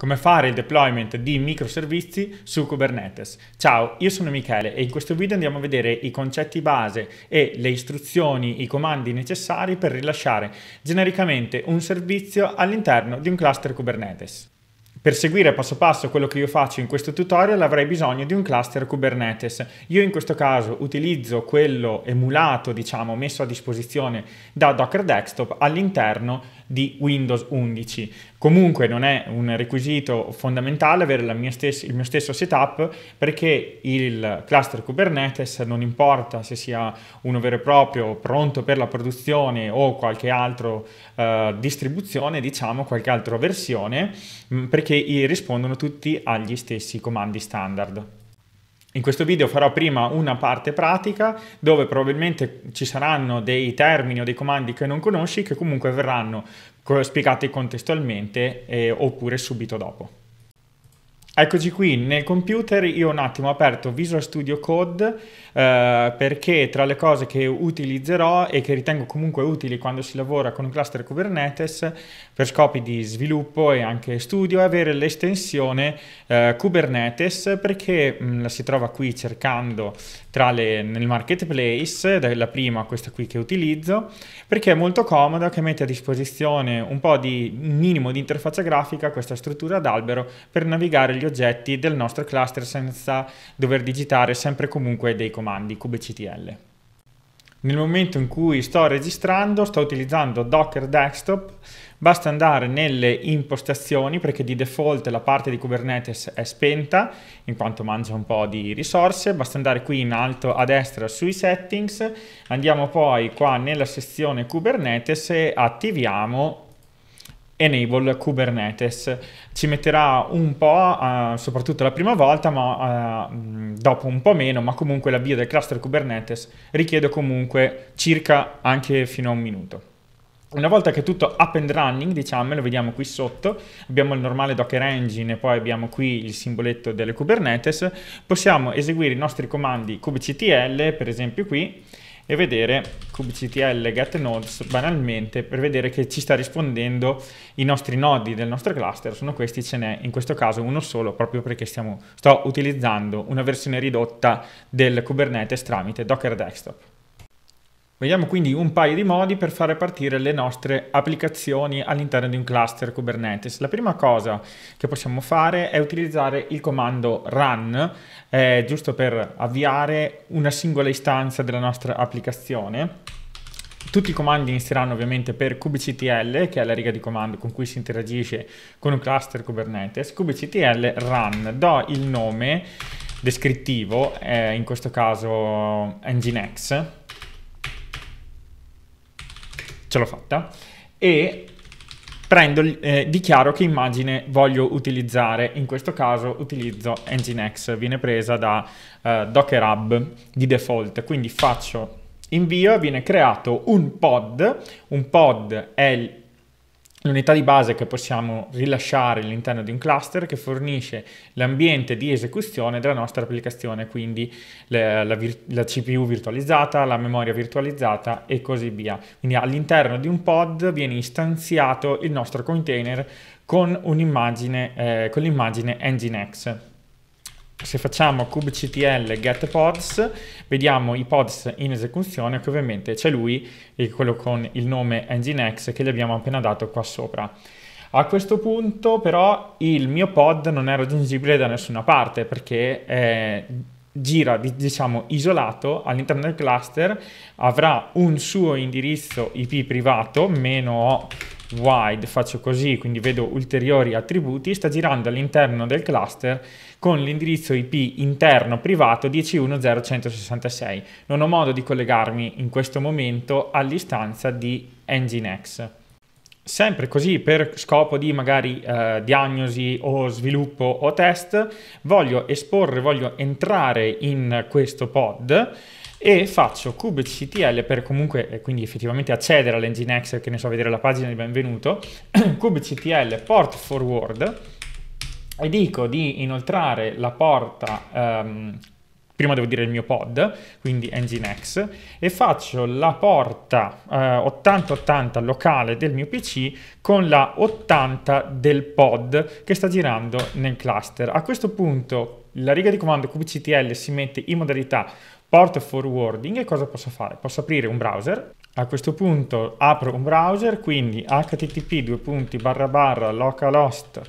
come fare il deployment di microservizi su Kubernetes. Ciao, io sono Michele e in questo video andiamo a vedere i concetti base e le istruzioni, i comandi necessari per rilasciare genericamente un servizio all'interno di un cluster Kubernetes. Per seguire passo passo quello che io faccio in questo tutorial avrei bisogno di un cluster Kubernetes. Io in questo caso utilizzo quello emulato, diciamo, messo a disposizione da Docker Desktop all'interno di Windows 11. Comunque non è un requisito fondamentale avere stessa, il mio stesso setup perché il cluster Kubernetes non importa se sia uno vero e proprio pronto per la produzione o qualche altra eh, distribuzione, diciamo qualche altra versione, perché rispondono tutti agli stessi comandi standard. In questo video farò prima una parte pratica dove probabilmente ci saranno dei termini o dei comandi che non conosci che comunque verranno spiegati contestualmente eh, oppure subito dopo. Eccoci qui nel computer, io un attimo ho aperto Visual Studio Code eh, perché tra le cose che utilizzerò e che ritengo comunque utili quando si lavora con un cluster Kubernetes per scopi di sviluppo e anche studio è avere l'estensione eh, Kubernetes perché mh, mm, la si trova qui cercando le, nel marketplace, è la prima questa qui che utilizzo, perché è molto comoda che mette a disposizione un po' di minimo di interfaccia grafica, questa struttura d'albero per navigare gli oggetti del nostro cluster senza dover digitare sempre comunque dei comandi kubectl. Nel momento in cui sto registrando, sto utilizzando Docker Desktop, basta andare nelle impostazioni perché di default la parte di Kubernetes è spenta in quanto mangia un po' di risorse, basta andare qui in alto a destra sui settings, andiamo poi qua nella sezione Kubernetes e attiviamo Enable Kubernetes. Ci metterà un po', eh, soprattutto la prima volta, ma eh, dopo un po' meno, ma comunque l'avvio del cluster Kubernetes richiede comunque circa anche fino a un minuto. Una volta che è tutto up and running, diciamo, lo vediamo qui sotto, abbiamo il normale Docker Engine e poi abbiamo qui il simboletto delle Kubernetes, possiamo eseguire i nostri comandi kubectl, per esempio qui, e vedere kubectl get nodes banalmente per vedere che ci sta rispondendo i nostri nodi del nostro cluster sono questi ce n'è in questo caso uno solo proprio perché stiamo, sto utilizzando una versione ridotta del Kubernetes tramite Docker Desktop Vediamo quindi un paio di modi per fare partire le nostre applicazioni all'interno di un cluster Kubernetes. La prima cosa che possiamo fare è utilizzare il comando run, eh, giusto per avviare una singola istanza della nostra applicazione. Tutti i comandi inizieranno ovviamente per kubectl, che è la riga di comando con cui si interagisce con un cluster Kubernetes. kubectl run, do il nome descrittivo, eh, in questo caso nginx, ce l'ho fatta, e prendo, eh, dichiaro che immagine voglio utilizzare, in questo caso utilizzo Nginx, viene presa da eh, Docker Hub di default, quindi faccio invio, viene creato un pod, un pod è l'unità di base che possiamo rilasciare all'interno di un cluster che fornisce l'ambiente di esecuzione della nostra applicazione, quindi la, la, la, CPU virtualizzata, la memoria virtualizzata e così via. Quindi all'interno di un pod viene istanziato il nostro container con un'immagine, eh, con l'immagine Nginx se facciamo kubectl get pods, vediamo i pods in esecuzione che ovviamente c'è lui, quello con il nome nginx che gli abbiamo appena dato qua sopra. A questo punto però il mio pod non è raggiungibile da nessuna parte perché eh, gira diciamo isolato all'interno del cluster, avrà un suo indirizzo IP privato meno wide, faccio così, quindi vedo ulteriori attributi, sta girando all'interno del cluster con l'indirizzo IP interno privato 10.1.0.166. Non ho modo di collegarmi in questo momento all'istanza di Nginx. Sempre così per scopo di magari eh, diagnosi o sviluppo o test, voglio esporre, voglio entrare in questo pod e faccio kubectl per comunque quindi effettivamente accedere all'Nginx che ne so vedere la pagina di benvenuto kubectl port forward e dico di inoltrare la porta um, prima devo dire il mio pod, quindi Nginx, e faccio la porta eh, 8080 locale del mio PC con la 80 del pod che sta girando nel cluster. A questo punto la riga di comando kubectl si mette in modalità Port forwarding e cosa posso fare? Posso aprire un browser, a questo punto apro un browser, quindi http due punti barra barra localhost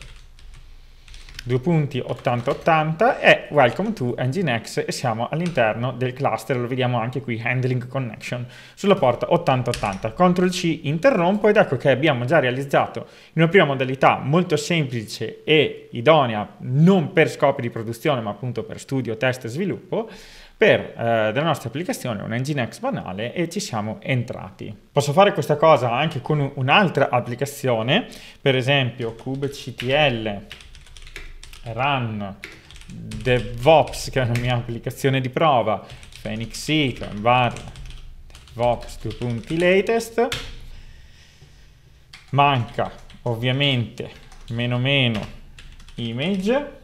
2.8080 e welcome to Nginx e siamo all'interno del cluster, lo vediamo anche qui, handling connection, sulla porta 8080. CTRL C interrompo ed ecco che abbiamo già realizzato in una prima modalità molto semplice e idonea non per scopi di produzione ma appunto per studio, test e sviluppo, per, eh, della nostra applicazione un Nginx banale e ci siamo entrati. Posso fare questa cosa anche con un'altra applicazione, per esempio kubectl run DevOps, che è una mia applicazione di prova, Phoenix Seek, var DevOps 2.0 latest, manca ovviamente meno meno image,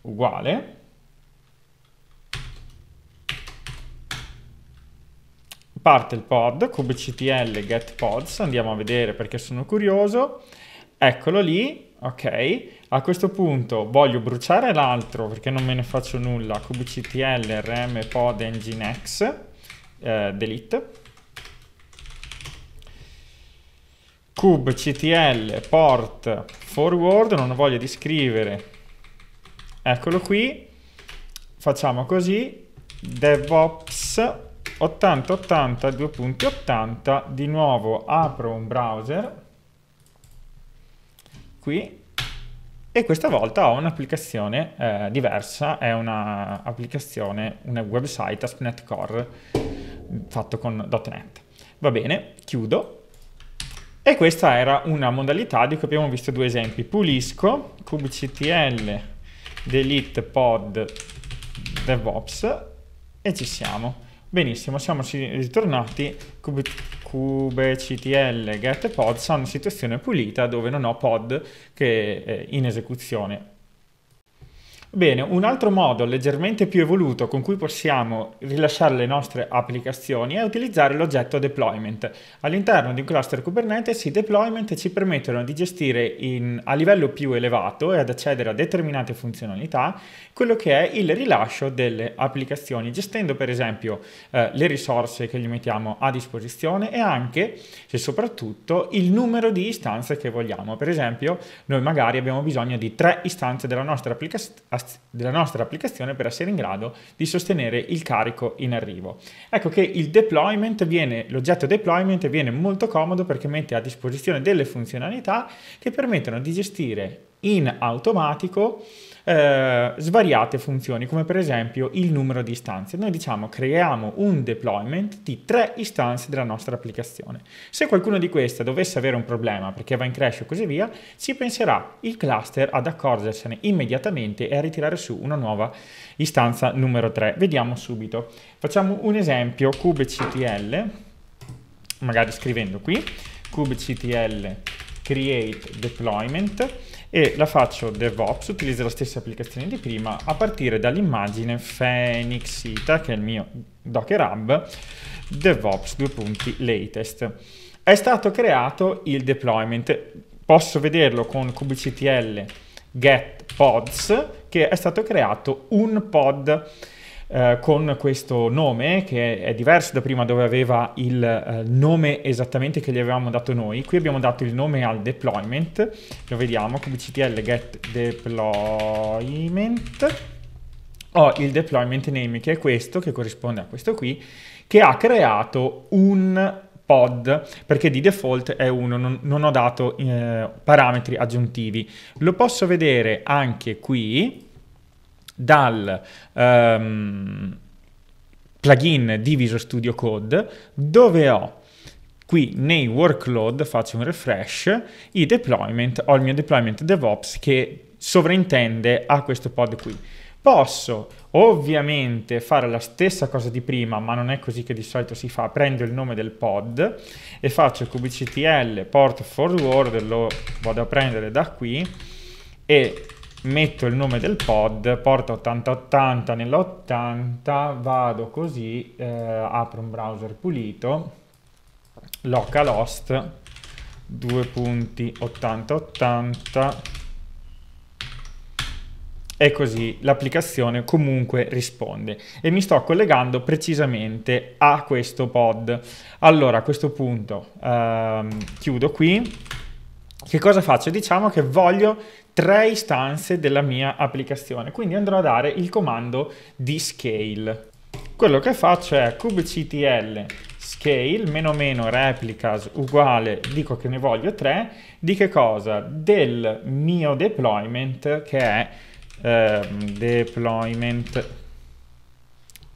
uguale, parte il pod, kubectl get pods, andiamo a vedere perché sono curioso, eccolo lì, ok, a questo punto voglio bruciare l'altro perché non me ne faccio nulla, kubectl rm pod nginx, eh, delete, kubectl port forward, non ho voglia di scrivere, eccolo qui, facciamo così, devops 80 80 2.80 di nuovo apro un browser qui e questa volta ho un'applicazione eh, diversa, è un'applicazione, una website ASP.NET Core fatto con .NET. Va bene, chiudo. E questa era una modalità di cui abbiamo visto due esempi. Pulisco, kubectl, delete pod DevOps e ci siamo. Benissimo, siamo ritornati. kubectl get pod sono in situazione pulita dove non ho pod che è eh, in esecuzione. Bene, un altro modo leggermente più evoluto con cui possiamo rilasciare le nostre applicazioni è utilizzare l'oggetto deployment. All'interno di un cluster Kubernetes i deployment ci permettono di gestire in, a livello più elevato e ad accedere a determinate funzionalità quello che è il rilascio delle applicazioni, gestendo per esempio eh, le risorse che gli mettiamo a disposizione e anche e soprattutto il numero di istanze che vogliamo. Per esempio noi magari abbiamo bisogno di tre istanze della nostra applicazione della nostra applicazione per essere in grado di sostenere il carico in arrivo. Ecco che il deployment viene, l'oggetto deployment viene molto comodo perché mette a disposizione delle funzionalità che permettono di gestire in automatico eh, svariate funzioni, come per esempio il numero di istanze. Noi diciamo creiamo un deployment di tre istanze della nostra applicazione. Se qualcuno di queste dovesse avere un problema perché va in crash o così via, ci penserà il cluster ad accorgersene immediatamente e a ritirare su una nuova istanza numero 3. Vediamo subito. Facciamo un esempio kubectl, magari scrivendo qui, kubectl create deployment e la faccio DevOps, utilizzo la stessa applicazione di prima a partire dall'immagine Phoenixita che è il mio Docker Hub DevOps 2. latest. È stato creato il deployment, posso vederlo con kubectl get pods che è stato creato un pod eh, con questo nome che è, è, diverso da prima dove aveva il eh, nome esattamente che gli avevamo dato noi. Qui abbiamo dato il nome al deployment, lo vediamo, kubectl get deployment. Ho il deployment name che è questo, che corrisponde a questo qui, che ha creato un pod perché di default è uno, non, non ho dato eh, parametri aggiuntivi. Lo posso vedere anche qui dal um, plugin di Visual Studio Code dove ho qui nei workload faccio un refresh, i deployment, ho il mio deployment DevOps che sovrintende a questo pod qui. Posso ovviamente fare la stessa cosa di prima, ma non è così che di solito si fa. Prendo il nome del pod e faccio kubectl port forward, lo vado a prendere da qui e metto il nome del pod, porta 8080 nell'80, vado così, eh, apro un browser pulito, localhost 2.8080 e così l'applicazione comunque risponde e mi sto collegando precisamente a questo pod. Allora a questo punto ehm, chiudo qui. Che cosa faccio? Diciamo che voglio tre istanze della mia applicazione, quindi andrò a dare il comando di scale. Quello che faccio è kubectl scale meno meno replicas uguale, dico che ne voglio tre, di che cosa? Del mio deployment che è eh, deployment,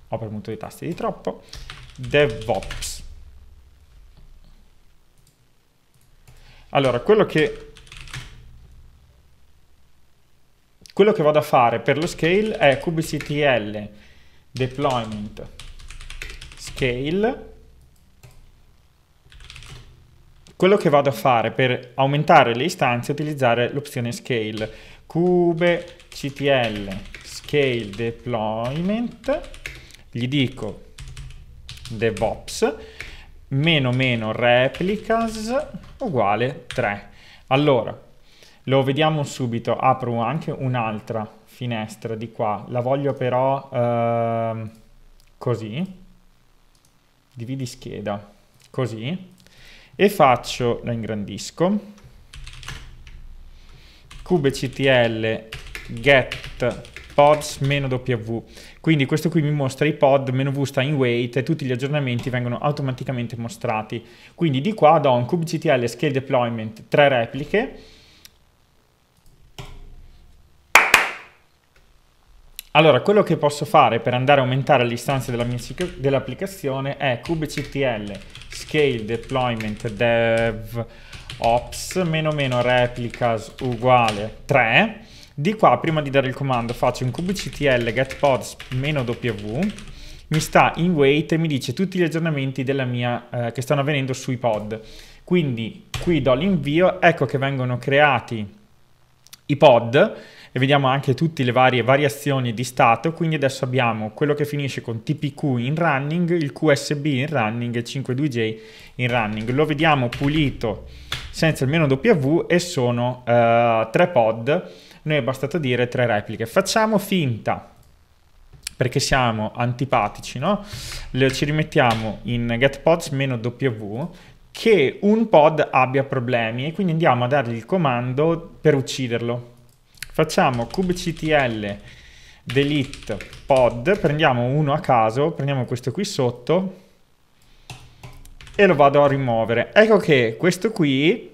ho premuto i tasti di troppo, DevOps. Allora, quello che quello che vado a fare per lo scale è kubectl deployment scale quello che vado a fare per aumentare le istanze è utilizzare l'opzione scale kubectl scale deployment gli dico devops meno meno replicas uguale 3 allora lo vediamo subito, apro anche un'altra finestra di qua, la voglio però eh, così, dividi scheda, così, e faccio, la ingrandisco, kubectl get pods meno w quindi questo qui mi mostra i pod meno v sta in wait e tutti gli aggiornamenti vengono automaticamente mostrati quindi di qua do un kubectl scale deployment 3 repliche Allora, quello che posso fare per andare a aumentare le istanze dell'applicazione è kubectl scale deployment dev ops meno meno replicas uguale 3. Di qua, prima di dare il comando, faccio un kubectl getpods meno w mi sta in wait e mi dice tutti gli aggiornamenti mia, eh, che stanno avvenendo sui pod. Quindi qui do l'invio, ecco che vengono creati i pod e vediamo anche tutte le varie variazioni di stato, quindi adesso abbiamo quello che finisce con TPQ in running, il QSB in running e il 52J in running. Lo vediamo pulito senza il meno W e sono uh, tre pod, noi è bastato dire tre repliche. Facciamo finta perché siamo antipatici, no? Le, ci rimettiamo in getPods-w che un pod abbia problemi e quindi andiamo a dargli il comando per ucciderlo facciamo kubectl delete pod, prendiamo uno a caso, prendiamo questo qui sotto e lo vado a rimuovere. Ecco che questo qui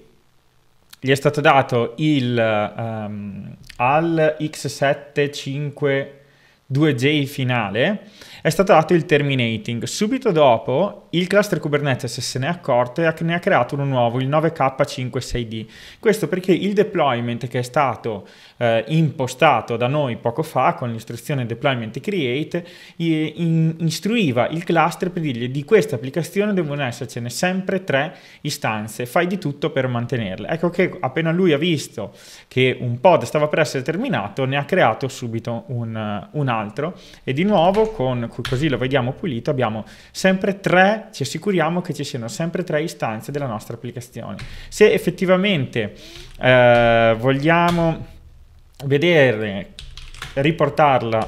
gli è stato dato il um, al x752j finale, è stato dato il terminating. Subito dopo il cluster Kubernetes se ne è accorto e ne ha creato uno nuovo, il 9K56D. Questo perché il deployment che è stato eh, impostato da noi poco fa con l'istruzione deployment create, in, istruiva il cluster per dirgli di questa applicazione devono essercene sempre tre istanze, fai di tutto per mantenerle. Ecco che appena lui ha visto che un pod stava per essere terminato, ne ha creato subito un, un altro e di nuovo con, così lo vediamo pulito, abbiamo sempre tre, ci assicuriamo che ci siano sempre tre istanze della nostra applicazione. Se effettivamente eh, vogliamo vedere, riportarla,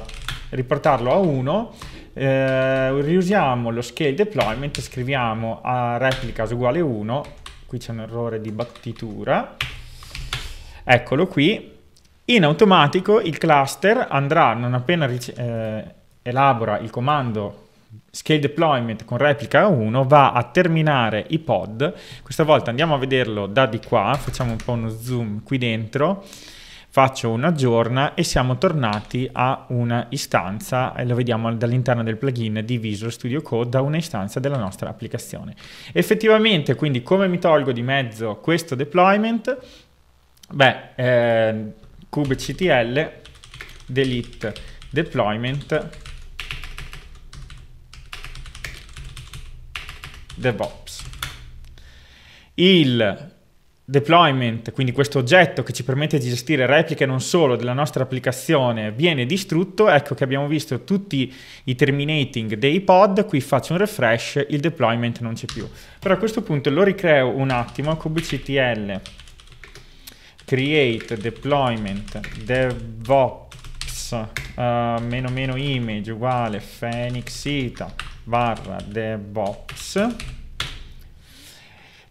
riportarlo a 1, eh, riusiamo lo scale deployment, scriviamo a replicas uguale 1, qui c'è un errore di battitura, eccolo qui, in automatico il cluster andrà, non appena eh, elabora il comando scale deployment con replica 1 va a terminare i pod questa volta andiamo a vederlo da di qua facciamo un po' uno zoom qui dentro faccio un giorna e siamo tornati a una istanza, e lo vediamo dall'interno del plugin di Visual Studio Code, da una istanza della nostra applicazione. Effettivamente, quindi come mi tolgo di mezzo questo deployment? Beh, eh, kubectl delete deployment DevOps. Il deployment, quindi questo oggetto che ci permette di gestire repliche non solo della nostra applicazione, viene distrutto, ecco che abbiamo visto tutti i terminating dei pod, qui faccio un refresh, il deployment non c'è più. Però a questo punto lo ricreo un attimo, kubectl create deployment devops uh, meno meno image uguale phoenix barra devops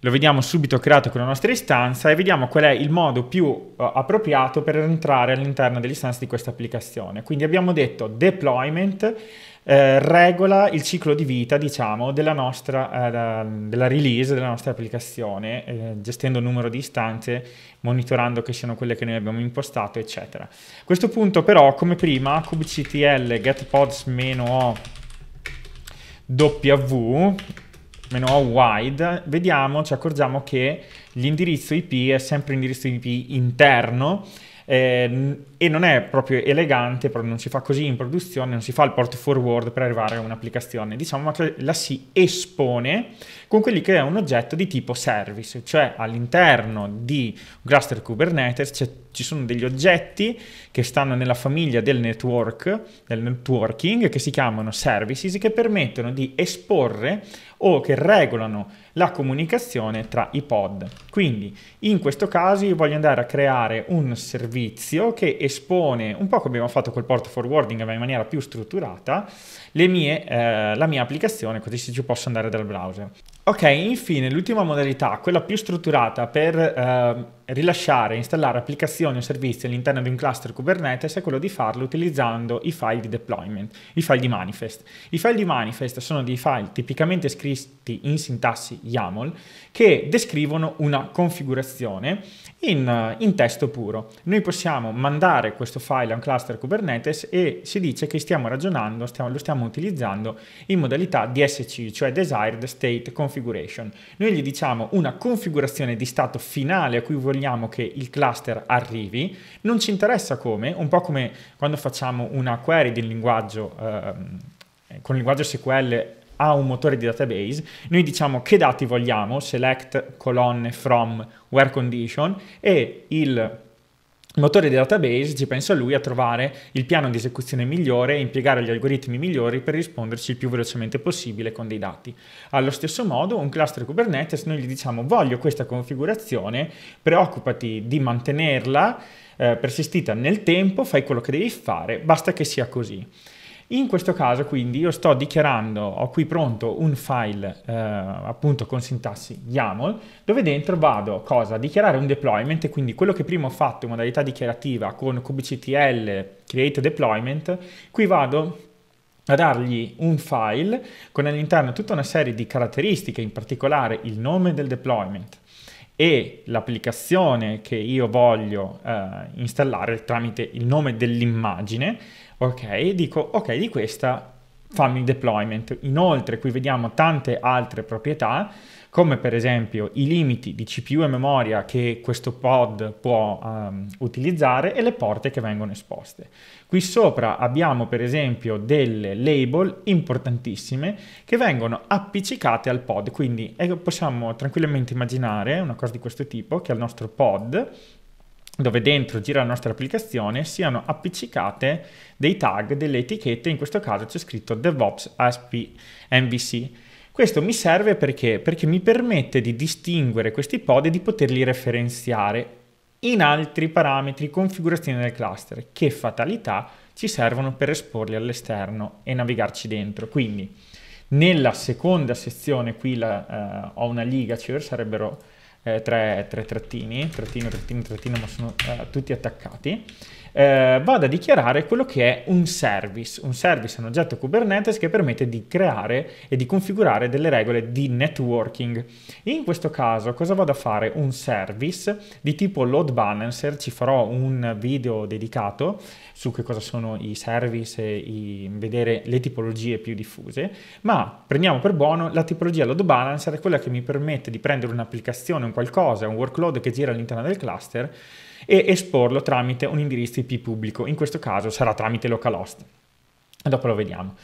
lo vediamo subito creato con la nostra istanza e vediamo qual è il modo più uh, appropriato per entrare all'interno dell'istanza di questa applicazione. Quindi abbiamo detto deployment eh, regola il ciclo di vita, diciamo, della nostra eh, della release della nostra applicazione, eh, gestendo il numero di istanze, monitorando che siano quelle che noi abbiamo impostato, eccetera. A questo punto però, come prima, kubectl getpods-o w meno wide, vediamo, ci accorgiamo che l'indirizzo IP è sempre indirizzo IP interno eh, e non è proprio elegante, però non si fa così in produzione, non si fa il port forward per arrivare a un'applicazione, diciamo che la si espone con quelli che è un oggetto di tipo service, cioè all'interno di Cluster Kubernetes cioè, ci sono degli oggetti che stanno nella famiglia del network, del networking, che si chiamano services, che permettono di esporre o che regolano la comunicazione tra i pod. Quindi in questo caso io voglio andare a creare un servizio che espone, un po' come abbiamo fatto col port forwarding, ma in maniera più strutturata, mie, eh, la mia applicazione, così ci posso andare dal browser. Ok, infine l'ultima modalità, quella più strutturata per... Uh, rilasciare e installare applicazioni o servizi all'interno di un cluster Kubernetes è quello di farlo utilizzando i file di deployment, i file di manifest. I file di manifest sono dei file tipicamente scritti in sintassi YAML che descrivono una configurazione in, in testo puro. Noi possiamo mandare questo file a un cluster Kubernetes e si dice che stiamo ragionando, stiamo, lo stiamo utilizzando in modalità DSC, cioè Desired State Configuration. Noi gli diciamo una configurazione di stato finale a cui vogliamo sosteniamo che il cluster arrivi, non ci interessa come, un po' come quando facciamo una query di linguaggio ehm, eh, con il linguaggio SQL a un motore di database, noi diciamo che dati vogliamo, select colonne from where condition e il il motore di database ci pensa lui a trovare il piano di esecuzione migliore e impiegare gli algoritmi migliori per risponderci il più velocemente possibile con dei dati. Allo stesso modo, un cluster Kubernetes, noi gli diciamo voglio questa configurazione, preoccupati di mantenerla eh, persistita nel tempo, fai quello che devi fare, basta che sia così. In questo caso quindi io sto dichiarando, ho qui pronto un file eh, appunto con sintassi YAML dove dentro vado cosa? A dichiarare un deployment quindi quello che prima ho fatto in modalità dichiarativa con kubectl create deployment, qui vado a dargli un file con all'interno tutta una serie di caratteristiche, in particolare il nome del deployment e l'applicazione che io voglio eh, installare tramite il nome dell'immagine ok, dico ok di questa fammi il deployment. Inoltre qui vediamo tante altre proprietà come per esempio i limiti di CPU e memoria che questo pod può um, utilizzare e le porte che vengono esposte. Qui sopra abbiamo per esempio delle label importantissime che vengono appiccicate al pod, quindi eh, possiamo tranquillamente immaginare una cosa di questo tipo che al nostro pod dove dentro gira la nostra applicazione siano appiccicate dei tag, delle etichette, in questo caso c'è scritto DevOps ASP MVC. Questo mi serve perché? Perché mi permette di distinguere questi pod e di poterli referenziare in altri parametri configurazione del cluster che fatalità ci servono per esporli all'esterno e navigarci dentro. Quindi nella seconda sezione qui la, eh, ho una liga, ci sarebbero eh, tre, tre trattini, trattino, trattino, trattino, ma sono eh, tutti attaccati eh, vado a dichiarare quello che è un service. Un service è un oggetto Kubernetes che permette di creare e di configurare delle regole di networking. In questo caso cosa vado a fare? Un service di tipo load balancer, ci farò un video dedicato su che cosa sono i service e i, vedere le tipologie più diffuse, ma prendiamo per buono la tipologia load balancer è quella che mi permette di prendere un'applicazione, un qualcosa, un workload che gira all'interno del cluster e esporlo tramite un indirizzo IP pubblico, in questo caso sarà tramite localhost. Dopo lo vediamo.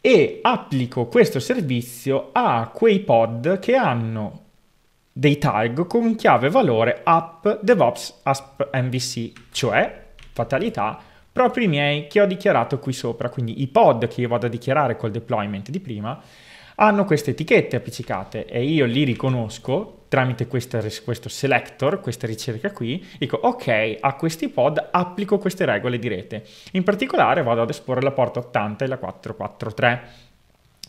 E applico questo servizio a quei pod che hanno dei tag con chiave valore app DevOps ASP MVC, cioè fatalità proprio i miei che ho dichiarato qui sopra, quindi i pod che io vado a dichiarare col deployment di prima hanno queste etichette appiccicate e io li riconosco tramite questa, questo selector, questa ricerca qui, dico ok, a questi pod applico queste regole di rete. In particolare vado ad esporre la porta 80 e la 443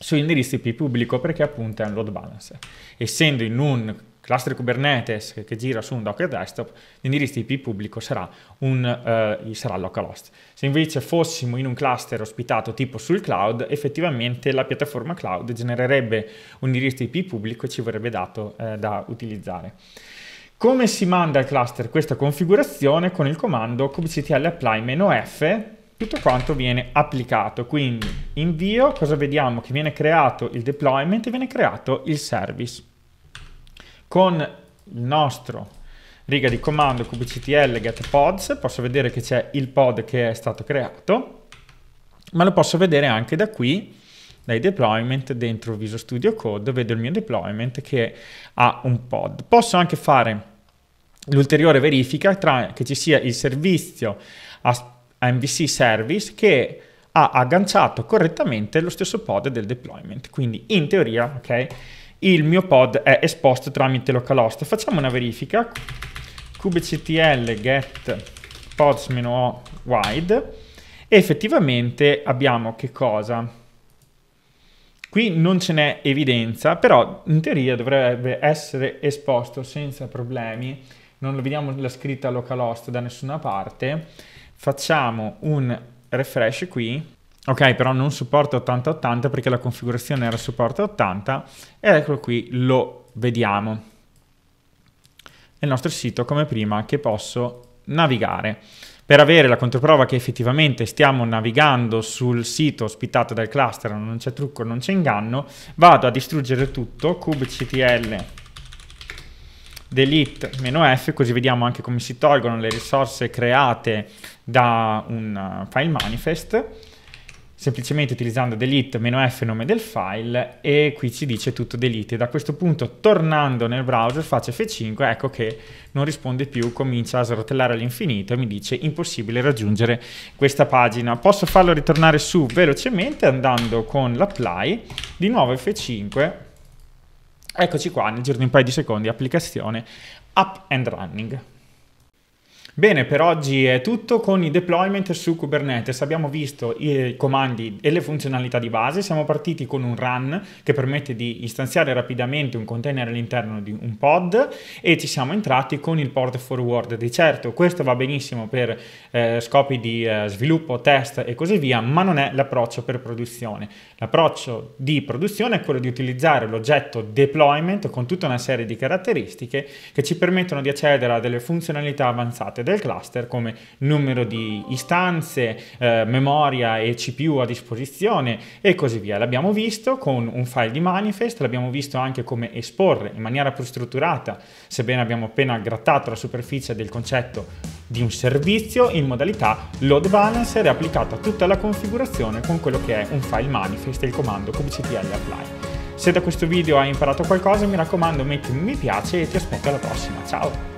su indirizzi IP pubblico perché appunto è un load balancer. Essendo in un cluster Kubernetes che, che gira su un Docker desktop, l'indirizzo IP pubblico sarà, un, uh, sarà localhost. Se invece fossimo in un cluster ospitato tipo sul cloud, effettivamente la piattaforma cloud genererebbe un indirizzo IP pubblico e ci verrebbe dato uh, da utilizzare. Come si manda al cluster questa configurazione? Con il comando kubectl apply-f tutto quanto viene applicato. Quindi invio, cosa vediamo? Che viene creato il deployment e viene creato il service con il nostro riga di comando kubectl get pods posso vedere che c'è il pod che è stato creato ma lo posso vedere anche da qui dai deployment dentro Visual Studio Code vedo il mio deployment che ha un pod posso anche fare l'ulteriore verifica tra che ci sia il servizio MVC service che ha agganciato correttamente lo stesso pod del deployment quindi in teoria ok il mio pod è esposto tramite localhost. Facciamo una verifica, kubectl get pods-o wide, e effettivamente abbiamo che cosa? Qui non ce n'è evidenza, però in teoria dovrebbe essere esposto senza problemi. Non vediamo la scritta localhost da nessuna parte. Facciamo un refresh qui Ok, però non supporta 8080 perché la configurazione era supporta 80 ed eccolo qui, lo vediamo nel nostro sito come prima che posso navigare. Per avere la controprova che effettivamente stiamo navigando sul sito ospitato dal cluster, non c'è trucco, non c'è inganno, vado a distruggere tutto, kubectl delete-f, così vediamo anche come si tolgono le risorse create da un uh, file manifest semplicemente utilizzando delete-f nome del file e qui ci dice tutto delete. E da questo punto tornando nel browser faccio F5, ecco che non risponde più, comincia a srotellare all'infinito e mi dice impossibile raggiungere questa pagina. Posso farlo ritornare su velocemente andando con l'apply, di nuovo F5, eccoci qua nel giro di un paio di secondi applicazione up and running. Bene, per oggi è tutto con i deployment su Kubernetes. Abbiamo visto i comandi e le funzionalità di base. Siamo partiti con un run che permette di istanziare rapidamente un container all'interno di un pod e ci siamo entrati con il port forward. Di certo, questo va benissimo per eh, scopi di eh, sviluppo, test e così via, ma non è l'approccio per produzione. L'approccio di produzione è quello di utilizzare l'oggetto deployment con tutta una serie di caratteristiche che ci permettono di accedere a delle funzionalità avanzate del cluster come numero di istanze, eh, memoria e CPU a disposizione e così via. L'abbiamo visto con un file di manifest, l'abbiamo visto anche come esporre in maniera più strutturata, sebbene abbiamo appena grattato la superficie del concetto di un servizio in modalità load balancer e a tutta la configurazione con quello che è un file manifest e il comando kubectl apply. Se da questo video hai imparato qualcosa mi raccomando metti un mi piace e ti aspetto alla prossima, ciao!